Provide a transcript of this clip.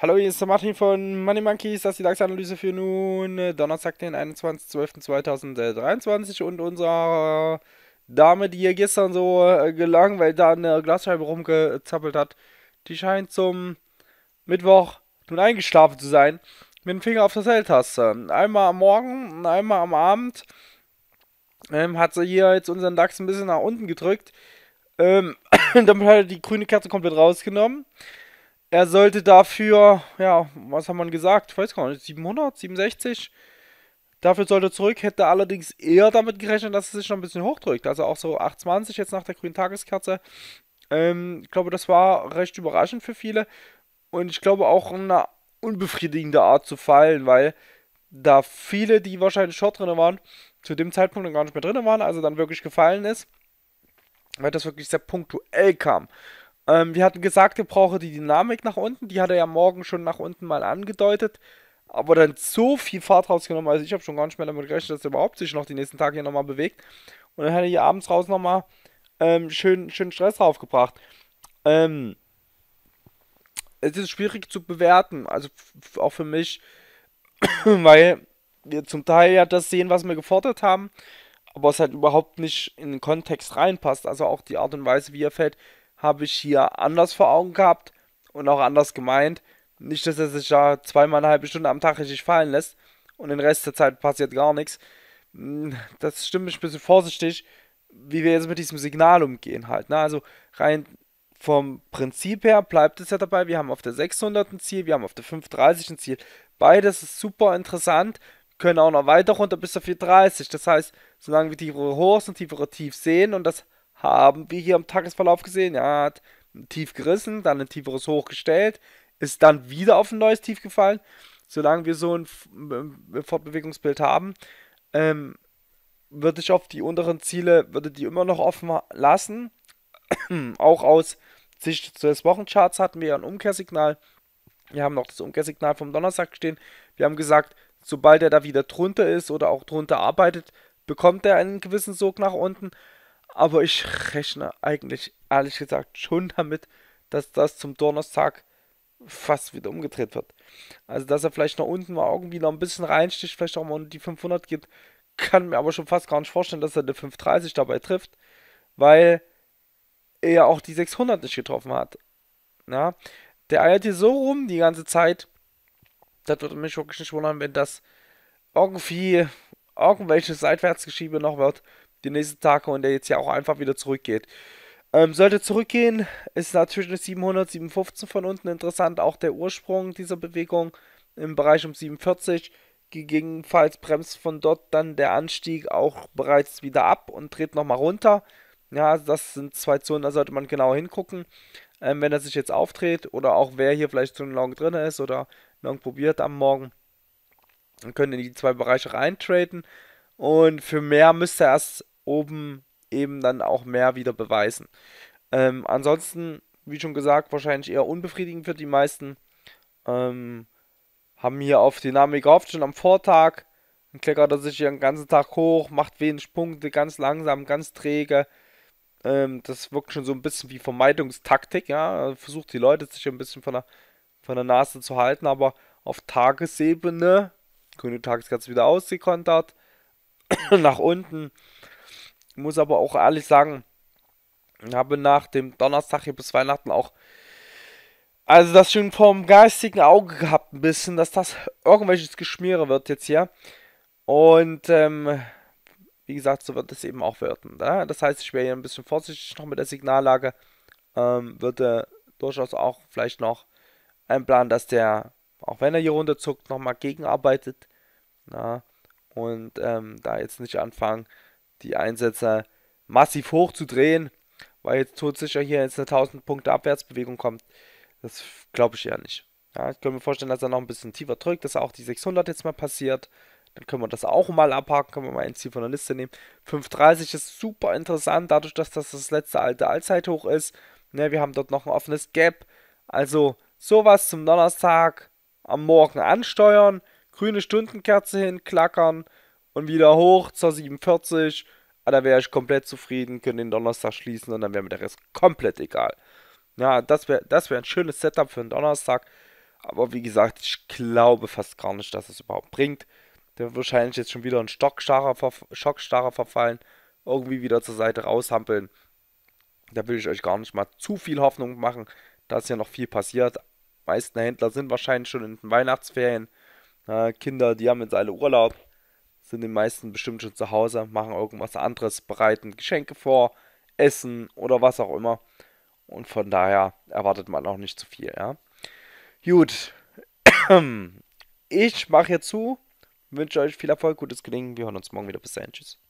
Hallo, hier ist der Martin von Money Monkeys. Das ist die DAX-Analyse für nun äh, Donnerstag, den 21.12.2023 und unserer Dame, die hier gestern so äh, gelang, weil da eine Glasscheibe rumgezappelt hat, die scheint zum Mittwoch nun eingeschlafen zu sein. Mit dem Finger auf der Zelltaste. Einmal am Morgen, einmal am Abend ähm, hat sie hier jetzt unseren DAX ein bisschen nach unten gedrückt. Ähm, damit hat er die grüne Kerze komplett rausgenommen. Er sollte dafür, ja, was haben wir gesagt? Ich weiß gar nicht, 700, 67? Dafür sollte er zurück, hätte allerdings eher damit gerechnet, dass es sich noch ein bisschen hochdrückt. Also auch so 8,20 jetzt nach der grünen Tageskerze. Ähm, ich glaube, das war recht überraschend für viele. Und ich glaube auch eine unbefriedigende Art zu fallen, weil da viele, die wahrscheinlich short drin waren, zu dem Zeitpunkt noch gar nicht mehr drin waren, also dann wirklich gefallen ist, weil das wirklich sehr punktuell kam. Ähm, wir hatten gesagt, wir brauchen die Dynamik nach unten, die hat er ja morgen schon nach unten mal angedeutet, aber dann so viel Fahrt rausgenommen, also ich habe schon gar nicht mehr damit gerechnet, dass er überhaupt sich noch die nächsten Tage hier nochmal bewegt. Und dann hat er hier abends raus nochmal ähm, schön, schön Stress draufgebracht. Ähm, es ist schwierig zu bewerten, also auch für mich, weil wir zum Teil ja das sehen, was wir gefordert haben, aber es halt überhaupt nicht in den Kontext reinpasst. Also auch die Art und Weise, wie er fällt, habe ich hier anders vor Augen gehabt und auch anders gemeint. Nicht, dass er sich ja zweimal eine halbe Stunde am Tag richtig fallen lässt und den Rest der Zeit passiert gar nichts. Hm, das stimmt mich ein bisschen vorsichtig, wie wir jetzt mit diesem Signal umgehen halt. Ne? Also rein vom Prinzip her bleibt es ja dabei, wir haben auf der 600 ein Ziel, wir haben auf der 530 ein Ziel. Beides ist super interessant, können auch noch weiter runter bis auf 430. Das heißt, solange wir tiefere Hochs und tiefere Tiefs sehen, und das haben wir hier im Tagesverlauf gesehen, er ja, hat ein Tief gerissen, dann ein tieferes Hoch gestellt, ist dann wieder auf ein neues Tief gefallen. Solange wir so ein äh, Fortbewegungsbild haben, ähm, würde ich auf die unteren Ziele, würde die immer noch offen lassen. auch aus Sicht des Wochencharts hatten wir ja ein Umkehrsignal. Wir haben noch das Umkehrsignal vom Donnerstag stehen. Wir haben gesagt, sobald er da wieder drunter ist oder auch drunter arbeitet, bekommt er einen gewissen Sog nach unten. Aber ich rechne eigentlich ehrlich gesagt schon damit, dass das zum Donnerstag fast wieder umgedreht wird. Also, dass er vielleicht nach unten mal irgendwie noch ein bisschen reinsticht, vielleicht auch mal unter die 500 geht, kann mir aber schon fast gar nicht vorstellen, dass er eine 530 dabei trifft, weil er auch die 600 nicht getroffen hat. Na, der eiert hier so rum die ganze Zeit, das würde mich wirklich nicht wundern, wenn das irgendwie irgendwelche Seitwärtsgeschiebe noch wird, die nächsten Tage und der jetzt ja auch einfach wieder zurückgeht. Ähm, sollte zurückgehen, ist natürlich eine 700, 715 von unten interessant. Auch der Ursprung dieser Bewegung im Bereich um 740. Gegebenenfalls bremst von dort dann der Anstieg auch bereits wieder ab und dreht nochmal runter. Ja, also das sind zwei Zonen, da sollte man genau hingucken. Ähm, wenn er sich jetzt aufdreht oder auch wer hier vielleicht zu so lange drin ist oder Long probiert am Morgen. Und können in die zwei Bereiche reintraden. Und für mehr müsste er erst oben eben dann auch mehr wieder beweisen. Ähm, ansonsten, wie schon gesagt, wahrscheinlich eher unbefriedigend für die meisten. Ähm, haben hier auf Dynamik gehofft, schon am Vortag. Dann kleckert er sich hier den ganzen Tag hoch, macht wenig Punkte, ganz langsam, ganz träge. Ähm, das wirkt schon so ein bisschen wie Vermeidungstaktik, ja. Er versucht die Leute sich ein bisschen von der von der Nase zu halten, aber auf Tagesebene, grüne Tageskerze wieder ausgekontert, nach unten. Ich muss aber auch ehrlich sagen, ich habe nach dem Donnerstag hier bis Weihnachten auch also das schon vom geistigen Auge gehabt ein bisschen, dass das irgendwelches Geschmiere wird jetzt hier. Und ähm, wie gesagt, so wird es eben auch werden. Ne? Das heißt, ich wäre hier ein bisschen vorsichtig noch mit der Signallage. Ähm, würde durchaus auch vielleicht noch ein Plan, dass der, auch wenn er hier runterzuckt, nochmal gegenarbeitet. Na, und ähm, da jetzt nicht anfangen, die Einsätze massiv hoch zu drehen, weil jetzt todsicher hier jetzt eine 1000 Punkte Abwärtsbewegung kommt. Das glaube ich eher nicht. Ja, ich könnte mir vorstellen, dass er noch ein bisschen tiefer drückt, dass auch die 600 jetzt mal passiert. Dann können wir das auch mal abhaken, können wir mal ein Ziel von der Liste nehmen. 530 ist super interessant, dadurch, dass das das letzte alte Allzeithoch ist. Ne, wir haben dort noch ein offenes Gap. Also sowas zum Donnerstag am Morgen ansteuern, grüne Stundenkerze hinklackern und wieder hoch zur 47. Ah, da wäre ich komplett zufrieden, könnte den Donnerstag schließen und dann wäre mir der Rest komplett egal. Ja, das wäre das wär ein schönes Setup für einen Donnerstag. Aber wie gesagt, ich glaube fast gar nicht, dass es überhaupt bringt. Der wird wahrscheinlich jetzt schon wieder ein Stockstarrer, Schockstarrer verfallen. Irgendwie wieder zur Seite raushampeln. Da will ich euch gar nicht mal zu viel Hoffnung machen, dass hier noch viel passiert meisten Händler sind wahrscheinlich schon in den Weihnachtsferien. Äh, Kinder, die haben jetzt alle Urlaub, sind die meisten bestimmt schon zu Hause, machen irgendwas anderes, bereiten Geschenke vor, Essen oder was auch immer. Und von daher erwartet man auch nicht zu viel, ja. Gut. Ich mache hier zu, wünsche euch viel Erfolg, gutes Gelingen. Wir hören uns morgen wieder. Bis dahin. Tschüss.